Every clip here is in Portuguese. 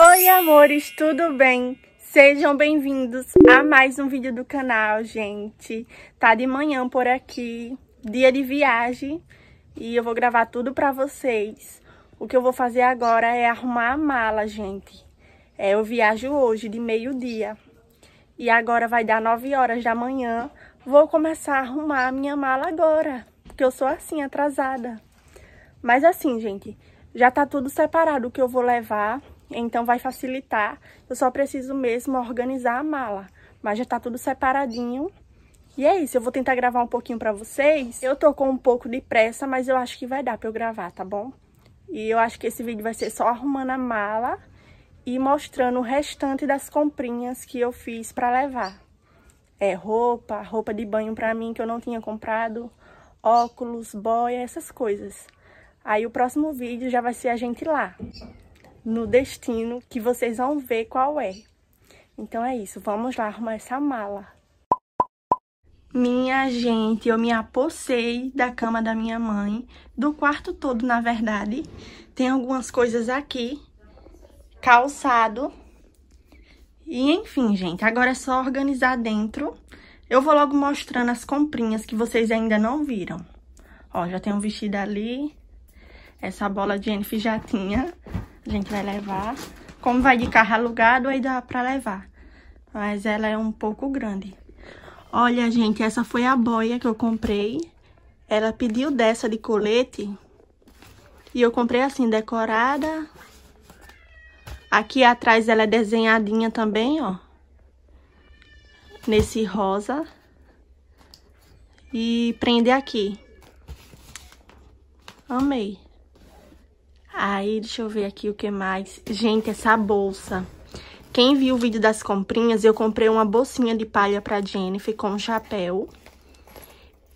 Oi, amores, tudo bem? Sejam bem-vindos a mais um vídeo do canal, gente. Tá de manhã por aqui, dia de viagem, e eu vou gravar tudo pra vocês. O que eu vou fazer agora é arrumar a mala, gente. É, eu viajo hoje, de meio-dia. E agora vai dar 9 horas da manhã vou começar a arrumar a minha mala agora, porque eu sou assim, atrasada. Mas assim, gente, já tá tudo separado o que eu vou levar, então vai facilitar. Eu só preciso mesmo organizar a mala, mas já tá tudo separadinho. E é isso, eu vou tentar gravar um pouquinho pra vocês. Eu tô com um pouco de pressa, mas eu acho que vai dar pra eu gravar, tá bom? E eu acho que esse vídeo vai ser só arrumando a mala e mostrando o restante das comprinhas que eu fiz pra levar é, roupa, roupa de banho para mim que eu não tinha comprado, óculos, boia, essas coisas. Aí o próximo vídeo já vai ser a gente lá, no destino, que vocês vão ver qual é. Então é isso, vamos lá arrumar essa mala. Minha gente, eu me apossei da cama da minha mãe, do quarto todo, na verdade. Tem algumas coisas aqui, calçado, e enfim, gente, agora é só organizar dentro. Eu vou logo mostrando as comprinhas que vocês ainda não viram. Ó, já tem um vestido ali. Essa bola de Jennifer já tinha. A gente vai levar. Como vai de carro alugado, aí dá pra levar. Mas ela é um pouco grande. Olha, gente, essa foi a boia que eu comprei. Ela pediu dessa de colete. E eu comprei assim, decorada, Aqui atrás ela é desenhadinha também, ó. Nesse rosa. E prende aqui. Amei. Aí, deixa eu ver aqui o que mais. Gente, essa bolsa. Quem viu o vídeo das comprinhas, eu comprei uma bolsinha de palha pra Jennifer com um chapéu.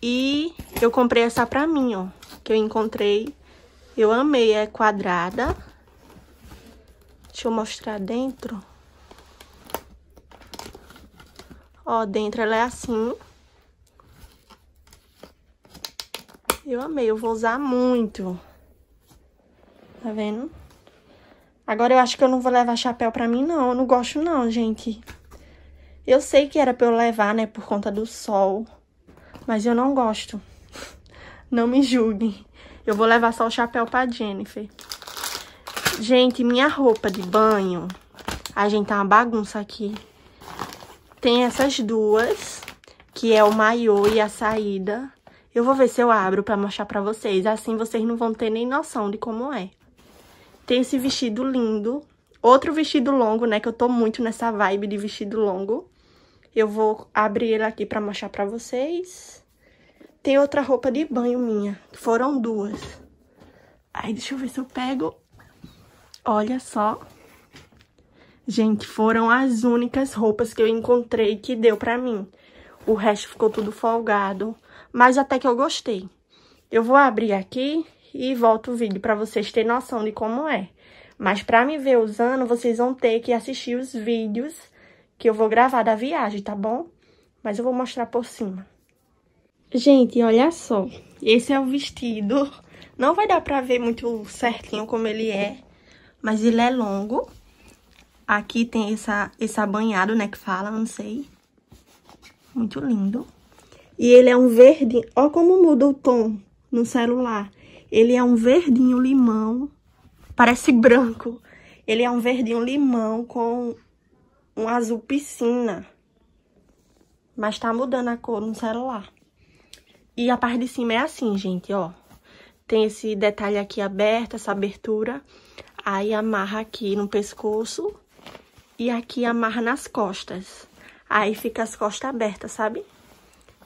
E eu comprei essa pra mim, ó. Que eu encontrei. Eu amei. É quadrada. Deixa eu mostrar dentro. Ó, dentro ela é assim. Eu amei, eu vou usar muito. Tá vendo? Agora eu acho que eu não vou levar chapéu pra mim, não. Eu não gosto, não, gente. Eu sei que era pra eu levar, né, por conta do sol. Mas eu não gosto. Não me julguem. Eu vou levar só o chapéu pra Jennifer. Gente, minha roupa de banho. A gente, tá uma bagunça aqui. Tem essas duas, que é o maiô e a saída. Eu vou ver se eu abro pra mostrar pra vocês. Assim vocês não vão ter nem noção de como é. Tem esse vestido lindo. Outro vestido longo, né? Que eu tô muito nessa vibe de vestido longo. Eu vou abrir ele aqui pra mostrar pra vocês. Tem outra roupa de banho minha. Foram duas. Aí, deixa eu ver se eu pego Olha só. Gente, foram as únicas roupas que eu encontrei que deu pra mim. O resto ficou tudo folgado, mas até que eu gostei. Eu vou abrir aqui e volto o vídeo pra vocês terem noção de como é. Mas pra me ver usando, vocês vão ter que assistir os vídeos que eu vou gravar da viagem, tá bom? Mas eu vou mostrar por cima. Gente, olha só. Esse é o vestido. Não vai dar pra ver muito certinho como ele é mas ele é longo. Aqui tem essa, esse abanhado, né, que fala, não sei. Muito lindo. E ele é um verde, ó como muda o tom no celular. Ele é um verdinho limão, parece branco. Ele é um verdinho limão com um azul piscina. Mas tá mudando a cor no celular. E a parte de cima é assim, gente, ó. Tem esse detalhe aqui aberto, essa abertura. Aí amarra aqui no pescoço e aqui amarra nas costas. Aí fica as costas abertas, sabe?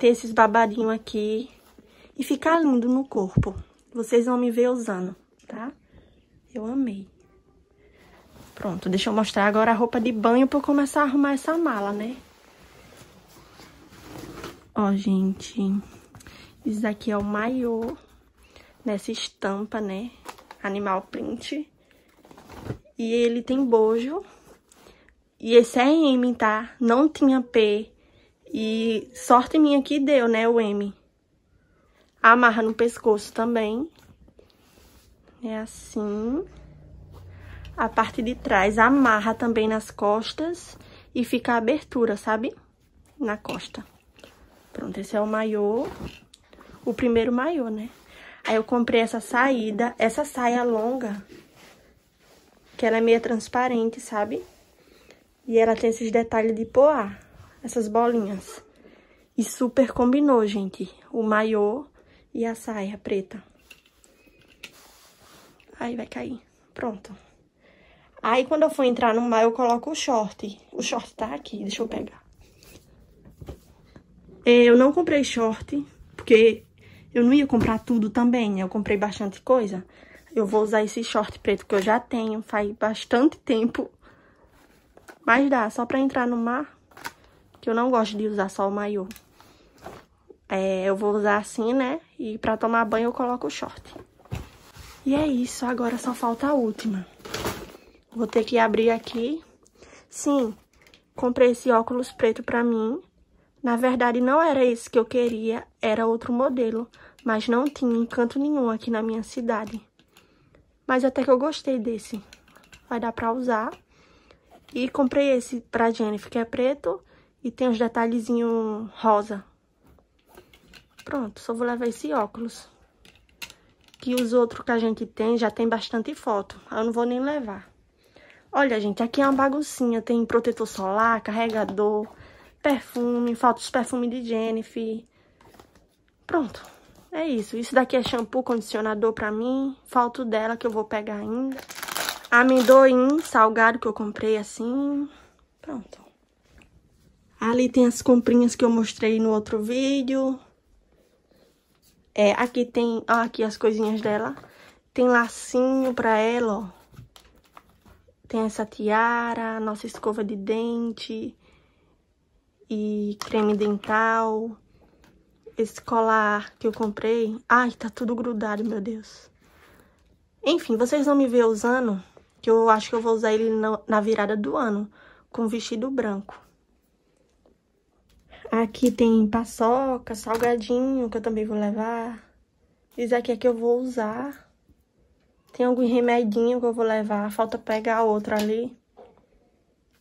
Tem esses babadinhos aqui e fica lindo no corpo. Vocês vão me ver usando, tá? Eu amei. Pronto, deixa eu mostrar agora a roupa de banho pra eu começar a arrumar essa mala, né? Ó, gente, isso daqui é o maior nessa estampa, né? Animal print. E ele tem bojo. E esse é M, tá? Não tinha P. E sorte minha que deu, né, o M. Amarra no pescoço também. É assim. A parte de trás amarra também nas costas. E fica a abertura, sabe? Na costa. Pronto, esse é o maiô. O primeiro maiô, né? Aí eu comprei essa saída, essa saia longa que ela é meio transparente, sabe? E ela tem esses detalhes de poá, essas bolinhas. E super combinou, gente, o maiô e a saia preta. Aí vai cair, pronto. Aí quando eu for entrar no maiô eu coloco o short. O short tá aqui, deixa eu pegar. É, eu não comprei short, porque eu não ia comprar tudo também, né? Eu comprei bastante coisa. Eu vou usar esse short preto que eu já tenho, faz bastante tempo. Mas dá, só pra entrar no mar, que eu não gosto de usar só o maiô. É, eu vou usar assim, né? E pra tomar banho eu coloco o short. E é isso, agora só falta a última. Vou ter que abrir aqui. Sim, comprei esse óculos preto pra mim. Na verdade, não era esse que eu queria, era outro modelo. Mas não tinha encanto nenhum aqui na minha cidade. Mas até que eu gostei desse. Vai dar pra usar. E comprei esse pra Jennifer, que é preto. E tem uns detalhezinhos rosa. Pronto, só vou levar esse óculos. Que os outros que a gente tem já tem bastante foto. Eu não vou nem levar. Olha, gente, aqui é uma baguncinha. Tem protetor solar, carregador, perfume, falta os perfumes de Jennifer. Pronto. É isso. Isso daqui é shampoo, condicionador pra mim. Falta dela que eu vou pegar ainda. Amendoim, salgado que eu comprei assim. Pronto. Ali tem as comprinhas que eu mostrei no outro vídeo. É, aqui tem, ó, aqui as coisinhas dela. Tem lacinho pra ela, ó. Tem essa tiara, nossa escova de dente e creme dental esse colar que eu comprei... Ai, tá tudo grudado, meu Deus. Enfim, vocês vão me ver usando, que eu acho que eu vou usar ele na virada do ano, com vestido branco. Aqui tem paçoca, salgadinho, que eu também vou levar. Isso aqui é que eu vou usar. Tem algum remedinho que eu vou levar, falta pegar outro ali.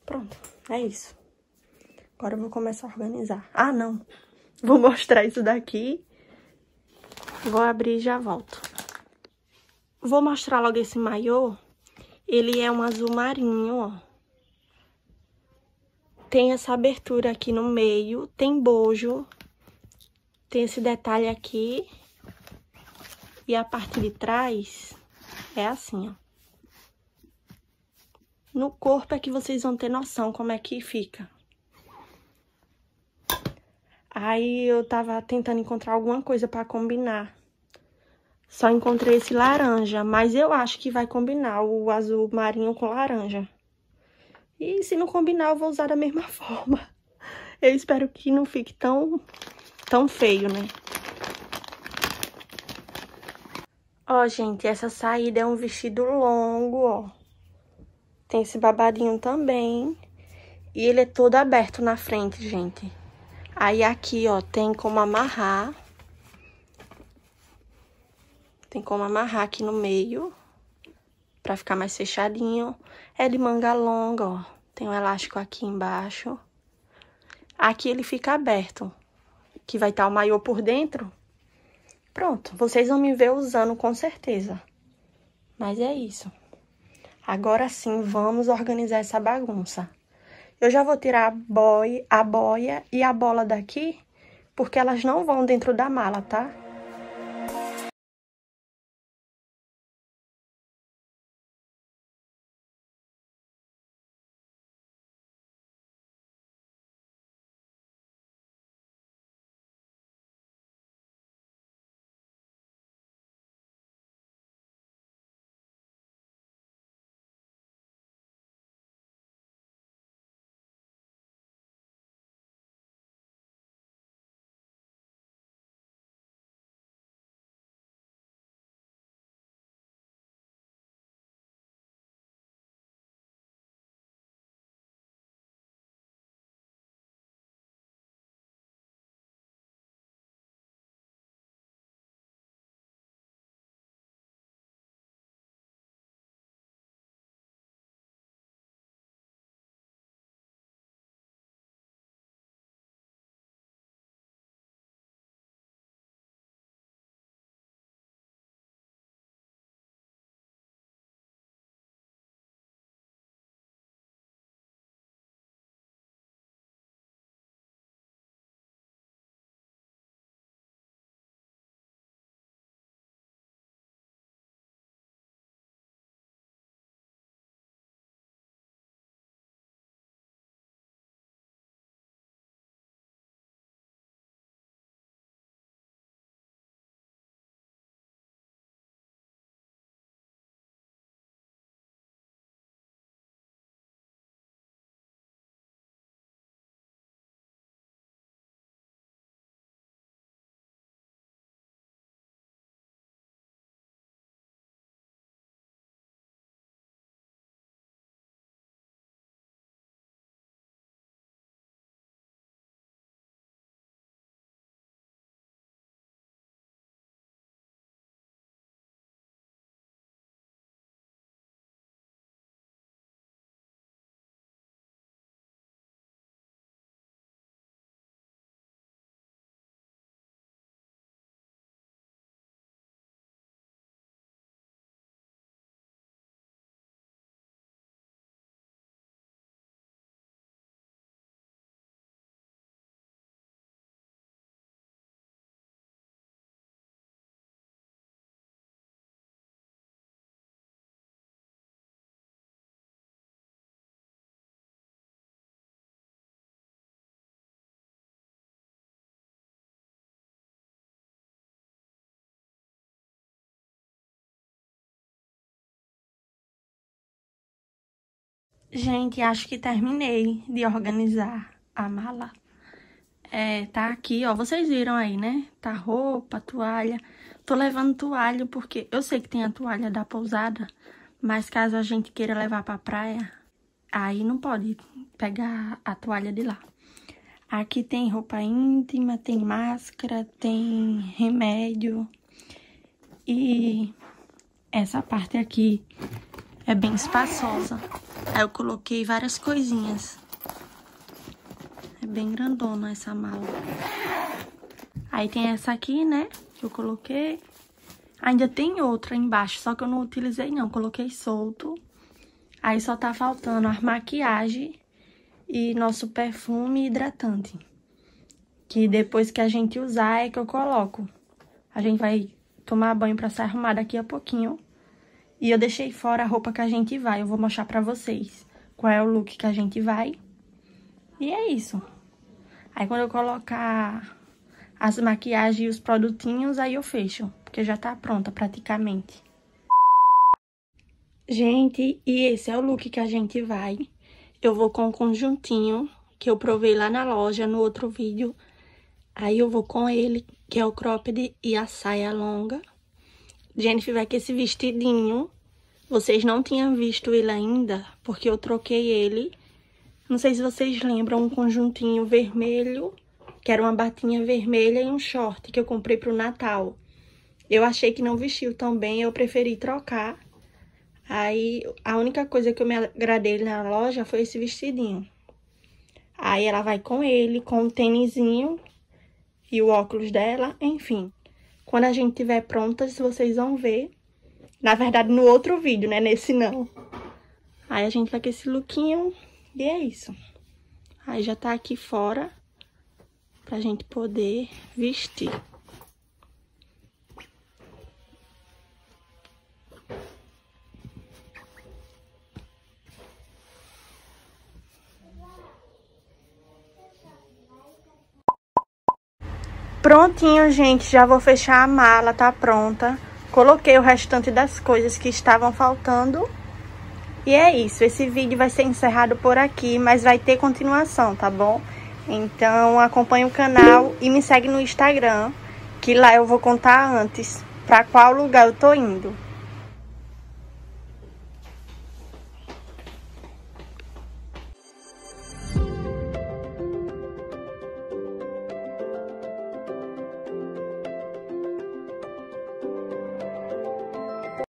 Pronto, é isso. Agora eu vou começar a organizar. Ah, não! Vou mostrar isso daqui. Vou abrir e já volto. Vou mostrar logo esse maiô. Ele é um azul marinho, ó. Tem essa abertura aqui no meio, tem bojo, tem esse detalhe aqui. E a parte de trás é assim, ó. No corpo é que vocês vão ter noção como é que fica. Aí eu tava tentando encontrar alguma coisa para combinar. Só encontrei esse laranja, mas eu acho que vai combinar o azul marinho com laranja. E se não combinar, eu vou usar da mesma forma. Eu espero que não fique tão, tão feio, né? Ó, gente, essa saída é um vestido longo, ó. Tem esse babadinho também. E ele é todo aberto na frente, gente. Aí aqui, ó, tem como amarrar. Tem como amarrar aqui no meio, pra ficar mais fechadinho. É de manga longa, ó. Tem um elástico aqui embaixo. Aqui ele fica aberto, que vai estar tá o maiô por dentro. Pronto, vocês vão me ver usando com certeza. Mas é isso. Agora sim, vamos organizar essa bagunça. Eu já vou tirar a, boi, a boia e a bola daqui, porque elas não vão dentro da mala, tá? Gente, acho que terminei de organizar a mala. É, tá aqui, ó. Vocês viram aí, né? Tá roupa, toalha. Tô levando toalha porque eu sei que tem a toalha da pousada, mas caso a gente queira levar pra praia, aí não pode pegar a toalha de lá. Aqui tem roupa íntima, tem máscara, tem remédio. E essa parte aqui é bem espaçosa. Aí eu coloquei várias coisinhas. É bem grandona essa mala. Aí tem essa aqui, né? Que eu coloquei. Ainda tem outra embaixo, só que eu não utilizei não. Coloquei solto. Aí só tá faltando as maquiagem e nosso perfume hidratante. Que depois que a gente usar é que eu coloco. A gente vai tomar banho pra sair arrumar daqui a pouquinho. E eu deixei fora a roupa que a gente vai. Eu vou mostrar pra vocês qual é o look que a gente vai. E é isso. Aí quando eu colocar as maquiagens e os produtinhos, aí eu fecho. Porque já tá pronta praticamente. Gente, e esse é o look que a gente vai. Eu vou com o conjuntinho que eu provei lá na loja no outro vídeo. Aí eu vou com ele, que é o cropped e a saia longa. Jennifer vai com esse vestidinho. Vocês não tinham visto ele ainda, porque eu troquei ele. Não sei se vocês lembram, um conjuntinho vermelho, que era uma batinha vermelha e um short que eu comprei pro Natal. Eu achei que não vestiu tão bem, eu preferi trocar. Aí, a única coisa que eu me agradei na loja foi esse vestidinho. Aí, ela vai com ele, com o tênisinho e o óculos dela, enfim. Quando a gente tiver prontas, vocês vão ver. Na verdade, no outro vídeo, né? Nesse não. Aí a gente vai com esse lookinho e é isso. Aí já tá aqui fora pra gente poder vestir. Prontinho, gente, já vou fechar a mala, tá pronta. Coloquei o restante das coisas que estavam faltando. E é isso, esse vídeo vai ser encerrado por aqui, mas vai ter continuação, tá bom? Então acompanhe o canal e me segue no Instagram, que lá eu vou contar antes pra qual lugar eu tô indo.